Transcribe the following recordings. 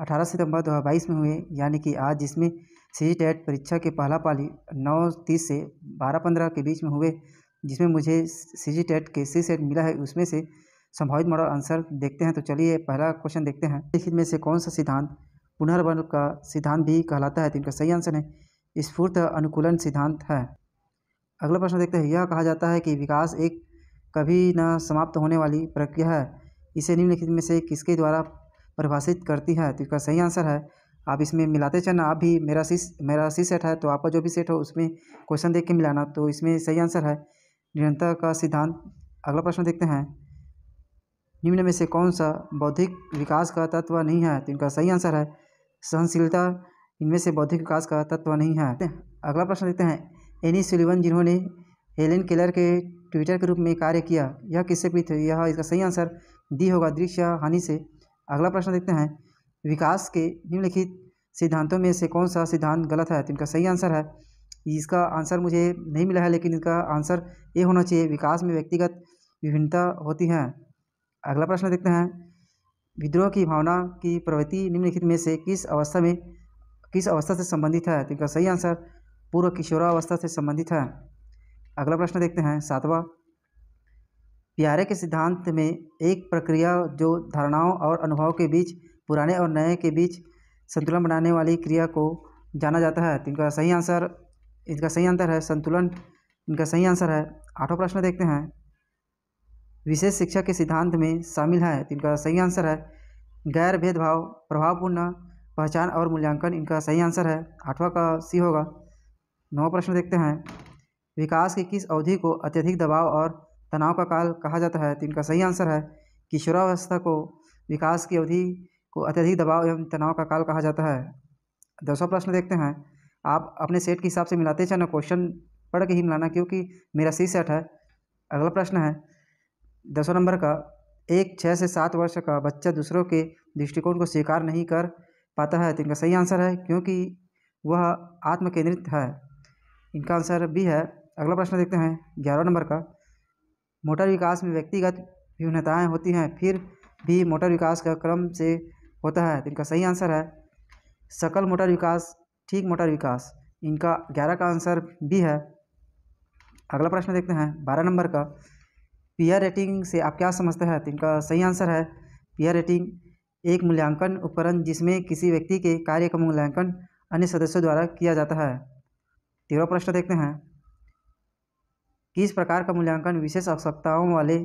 अठारह सितंबर 2022 में हुए यानी कि आज जिसमें सी टेट परीक्षा के पहला पाली नौ तीस से बारह पंद्रह के बीच में हुए जिसमें मुझे सी टेट के सी सेट मिला है उसमें से संभावित मॉडल आंसर देखते हैं तो चलिए पहला क्वेश्चन देखते हैं लिखित में से कौन सा सिद्धांत पुनर्वन का सिद्धांत भी कहलाता है तो इनका सही आंसर है स्फूर्त अनुकूलन सिद्धांत है अगला प्रश्न देखते हैं यह कहा जाता है कि विकास एक कभी न समाप्त होने वाली प्रक्रिया है इसे निम्नलिखित में से किसके द्वारा परिभाषित करती है तो इसका सही आंसर है आप इसमें मिलाते चलना आप भी मेरा सी मेरा सी सेट है तो आपका जो भी सेट हो उसमें क्वेश्चन देख के मिलाना तो इसमें सही आंसर है निरंतर का सिद्धांत अगला प्रश्न देखते हैं निम्न में से कौन सा बौद्धिक विकास का तत्व नहीं है तो इनका सही आंसर है सहनशीलता इनमें से बौद्धिक विकास का तत्व नहीं है अगला प्रश्न देखते हैं एनी सुलिवन जिन्होंने हेलेन केलर के ट्विटर के रूप में कार्य किया यह किससे पीड़ित यह इसका सही आंसर दी होगा दृश्य हानि से अगला प्रश्न देखते हैं विकास के निम्नलिखित सिद्धांतों में से कौन सा सिद्धांत गलत है तो इनका सही आंसर है इसका आंसर मुझे नहीं मिला है लेकिन इसका आंसर ये होना चाहिए विकास में व्यक्तिगत विभिन्नता होती है अगला प्रश्न देखते हैं विद्रोह की भावना की प्रवृत्ति निम्नलिखित में से किस अवस्था में किस अवस्था से संबंधित है तो इनका सही आंसर पूर्व किशोरावस्था से संबंधित है अगला प्रश्न देखते हैं सातवां प्यारे के सिद्धांत में एक प्रक्रिया जो धारणाओं और अनुभव के बीच पुराने और नए के बीच संतुलन बनाने वाली क्रिया को जाना जाता है तो इनका सही आंसर इनका सही आंसर है संतुलन इनका सही आंसर है आठों प्रश्न देखते हैं विशेष शिक्षा के सिद्धांत में शामिल है तो इनका सही आंसर है गैर भेदभाव प्रभावपूर्ण पहचान और मूल्यांकन इनका सही आंसर है आठवां का सी होगा नौ प्रश्न देखते हैं विकास की किस अवधि को अत्यधिक दबाव और तनाव का काल कहा जाता है तो इनका सही आंसर है किशोरावस्था को विकास की अवधि को अत्यधिक दबाव एवं तनाव का काल कहा जाता है दसवा प्रश्न देखते हैं आप अपने सेट के हिसाब से मिलाते चाहे ना क्वेश्चन पढ़ के ही मिलाना क्योंकि मेरा सी सेट है अगला प्रश्न है दसवा नंबर का एक छः से सात वर्ष का बच्चा दूसरों के दृष्टिकोण को स्वीकार नहीं कर पाता है तो इनका सही आंसर है क्योंकि वह आत्मकेंद्रित है इनका आंसर बी है अगला प्रश्न देखते हैं ग्यारह नंबर का मोटर विकास में व्यक्तिगत न्यूनताएँ होती हैं फिर भी मोटर विकास का क्रम से होता है तो इनका सही आंसर है सकल मोटर विकास ठीक मोटर विकास इनका ग्यारह का आंसर भी है अगला प्रश्न देखते हैं बारह नंबर का पीआर रेटिंग से आप क्या समझते हैं तो इनका सही आंसर है पीआर रेटिंग एक मूल्यांकन उपकरण जिसमें किसी व्यक्ति के कार्य का मूल्यांकन अन्य सदस्यों द्वारा किया जाता है तेरह प्रश्न देखते हैं किस प्रकार का मूल्यांकन विशेष आवश्यकताओं वाले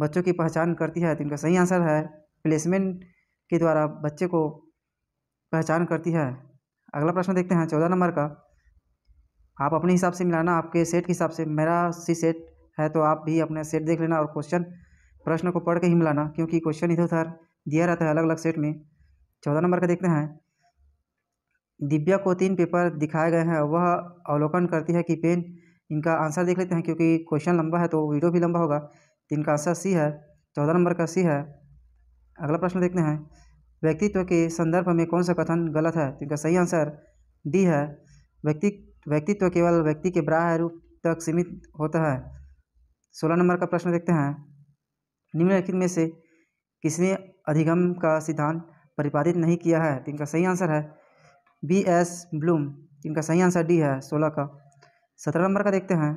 बच्चों की पहचान करती है तो इनका सही आंसर है प्लेसमेंट के द्वारा बच्चे को पहचान करती है अगला प्रश्न देखते हैं चौदह नंबर का आप अपने हिसाब से मिलाना आपके सेट के हिसाब से मेरा सी सेट है तो आप भी अपना सेट देख लेना और क्वेश्चन प्रश्न को पढ़ के ही मिलाना क्योंकि क्वेश्चन इधर उधर दिया रहता है अलग अलग सेट में चौदह नंबर का देखते हैं दिव्या को तीन पेपर दिखाए गए हैं वह अवलोकन करती है कि पेन इनका आंसर देख लेते हैं क्योंकि क्वेश्चन लंबा है तो वीडियो भी लंबा होगा तो इनका आंसर सी है चौदह नंबर का सी है अगला प्रश्न देखते हैं व्यक्तित्व के संदर्भ में कौन सा कथन गलत है तो इनका सही आंसर डी है व्यक्ति व्यक्तित्व केवल व्यक्ति के ब्राह रूप तक सीमित होता है सोलह नंबर का प्रश्न देखते हैं निम्नलिखित में से किसने अधिगम का सिद्धांत परिपादित नहीं किया है तो इनका सही आंसर है बी एस ब्लूम इनका सही आंसर डी है सोलह का सत्रह नंबर का देखते हैं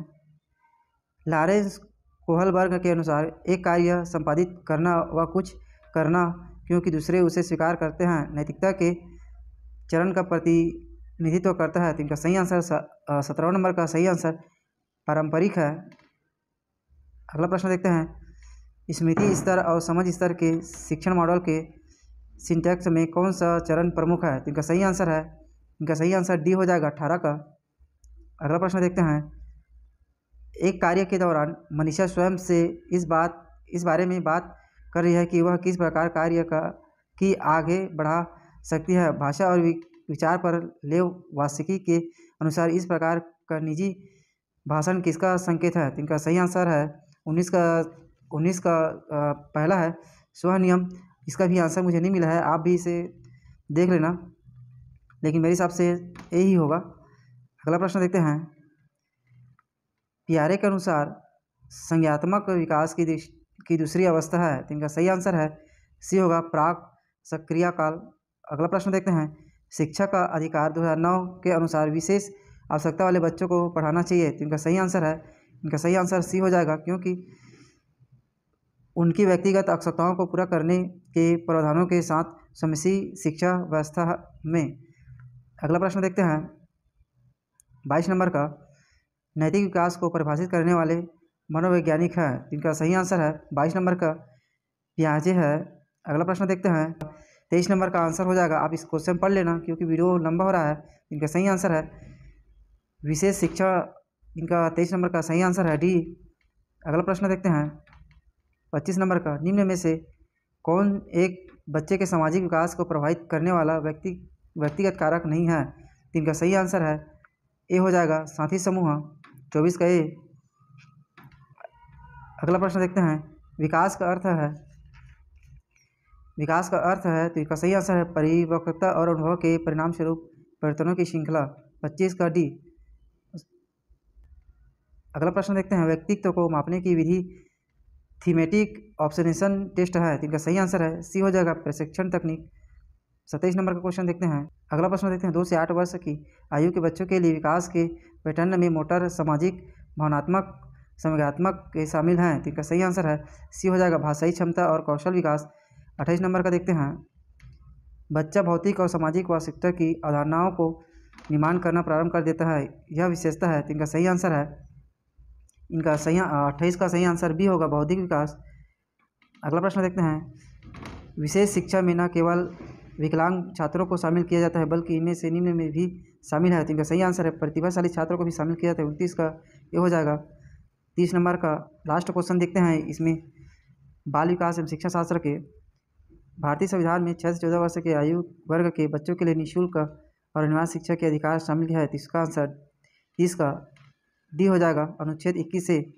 लारेंस कोहलबर्ग के अनुसार एक कार्य संपादित करना व कुछ करना क्योंकि दूसरे उसे स्वीकार करते हैं नैतिकता के चरण का प्रतिनिधित्व करता है तो इनका सही आंसर सत्रह नंबर का सही आंसर पारंपरिक है अगला प्रश्न देखते हैं स्मृति स्तर और समझ स्तर के शिक्षण मॉडल के सिंटैक्स में कौन सा चरण प्रमुख है तो इनका सही आंसर है इनका सही आंसर डी हो जाएगा अठारह का अगला प्रश्न देखते हैं एक कार्य के दौरान मनीषा स्वयं से इस बात इस बारे में बात कर रही है कि वह किस प्रकार कार्य का की आगे बढ़ा सकती है भाषा और विचार पर लेव वासिकी के अनुसार इस प्रकार का निजी भाषण किसका संकेत है इनका सही आंसर है उन्नीस का उन्नीस का पहला है स्वनियम इसका भी आंसर मुझे नहीं मिला है आप भी इसे देख लेना लेकिन मेरे हिसाब से यही होगा अगला प्रश्न देखते हैं प्यारे के अनुसार संज्ञात्मक विकास की की दूसरी अवस्था है तो इनका सही आंसर है सी होगा प्राक सक्रिया काल अगला प्रश्न देखते हैं शिक्षा का अधिकार 2009 के अनुसार विशेष आवश्यकता वाले बच्चों को पढ़ाना चाहिए तो इनका सही आंसर है इनका सही आंसर सी हो जाएगा क्योंकि उनकी व्यक्तिगत आवश्यकताओं को पूरा करने के प्रावधानों के साथ समसी शिक्षा व्यवस्था में अगला प्रश्न देखते हैं बाईस नंबर का नैतिक विकास को परिभाषित करने वाले मनोवैज्ञानिक हैं इनका सही आंसर है बाईस नंबर का प्याजे है अगला प्रश्न देखते हैं तेईस नंबर का आंसर हो जाएगा आप इस क्वेश्चन पढ़ लेना क्योंकि वीडियो लंबा हो रहा है इनका सही आंसर है विशेष शिक्षा इनका तेईस नंबर का सही आंसर है डी अगला प्रश्न देखते हैं पच्चीस नंबर का निम्न में से कौन एक बच्चे के सामाजिक विकास को प्रभावित करने वाला व्यक्ति व्यक्तिगत कारक नहीं है इनका सही आंसर है ए हो जाएगा साथी समूह चौबीस का ए अगला प्रश्न देखते हैं विकास का अर्थ है विकास का अर्थ है तो इसका सही आंसर है परिवक्ता और अनुभव के परिणाम स्वरूप परिवर्तनों की श्रृंखला पच्चीस का डी अगला प्रश्न देखते हैं व्यक्तित्व को मापने की विधि थीमेटिक ऑप्शनेशन टेस्ट है तो इनका सही आंसर है सी हो जाएगा प्रशिक्षण तकनीक सत्ताईस नंबर का क्वेश्चन देखते हैं अगला प्रश्न देखते हैं दो से आठ वर्ष की आयु के बच्चों के लिए विकास के पैटर्न में मोटर सामाजिक भावनात्मक संज्ञात्मक के शामिल हैं तो इनका सही आंसर है सी हो जाएगा भाषाई क्षमता और कौशल विकास अट्ठाईस नंबर का देखते हैं बच्चा भौतिक और सामाजिक वास्तविकता की अवधारणाओं को निर्माण करना प्रारंभ कर देता है यह विशेषता है तो इनका सही आंसर है इनका सही अट्ठाईस का सही आंसर भी होगा बौद्धिक विकास अगला प्रश्न देखते हैं विशेष शिक्षा में न केवल विकलांग छात्रों को शामिल किया जाता है बल्कि इनमें से निम्न में भी शामिल है तो इनका सही आंसर है प्रतिभाशाली छात्रों को भी शामिल किया जाता है उनतीस का ये हो जाएगा तीस नंबर का लास्ट क्वेश्चन देखते हैं इसमें बाल विकास एवं शिक्षा शास्त्र के भारतीय संविधान में छः से चौदह वर्ष के आयु वर्ग के बच्चों के लिए निःशुल्क और अनिवार्य शिक्षा के अधिकार शामिल है तो इसका आंसर तीस का डी हो जाएगा अनुच्छेद इक्कीस से